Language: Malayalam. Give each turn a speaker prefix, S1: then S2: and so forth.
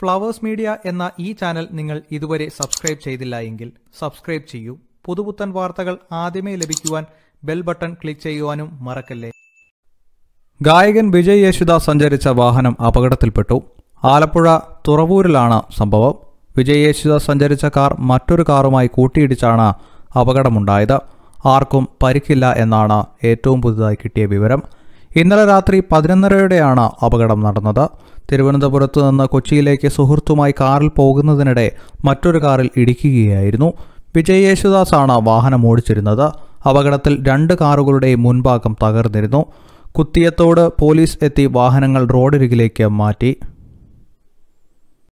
S1: ഫ്ലവേഴ്സ് മീഡിയ എന്ന ഈ ചാനൽ നിങ്ങൾ ഇതുവരെ സബ്സ്ക്രൈബ് ചെയ്തില്ല എങ്കിൽ സബ്സ്ക്രൈബ് ചെയ്യൂ പുതുപുത്തൻ വാർത്തകൾ ആദ്യമേ ലഭിക്കുവാൻ ബെൽ ബട്ടൺ ക്ലിക്ക് ചെയ്യുവാനും മറക്കല്ലേ ഗായകൻ വിജയ് യേശുദാസ് സഞ്ചരിച്ച വാഹനം അപകടത്തിൽപ്പെട്ടു ആലപ്പുഴ തുറവൂരിലാണ് സംഭവം വിജയ് യേശുദാസ് സഞ്ചരിച്ച കാർ മറ്റൊരു കാറുമായി കൂട്ടിയിടിച്ചാണ് അപകടമുണ്ടായത് ആർക്കും പരിക്കില്ല എന്നാണ് ഏറ്റവും പുതുതായി കിട്ടിയ വിവരം ഇന്നലെ രാത്രി പതിനൊന്നരയോടെയാണ് അപകടം നടന്നത് തിരുവനന്തപുരത്തു നിന്ന് കൊച്ചിയിലേക്ക് സുഹൃത്തുമായി കാറിൽ പോകുന്നതിനിടെ മറ്റൊരു കാറിൽ ഇടിക്കുകയായിരുന്നു വിജയ് യേശുദാസാണ് വാഹനം ഓടിച്ചിരുന്നത് അപകടത്തിൽ രണ്ട് കാറുകളുടെയും മുൻഭാഗം തകർന്നിരുന്നു കുത്തിയത്തോട് പോലീസ് എത്തി വാഹനങ്ങൾ റോഡരികിലേക്ക് മാറ്റി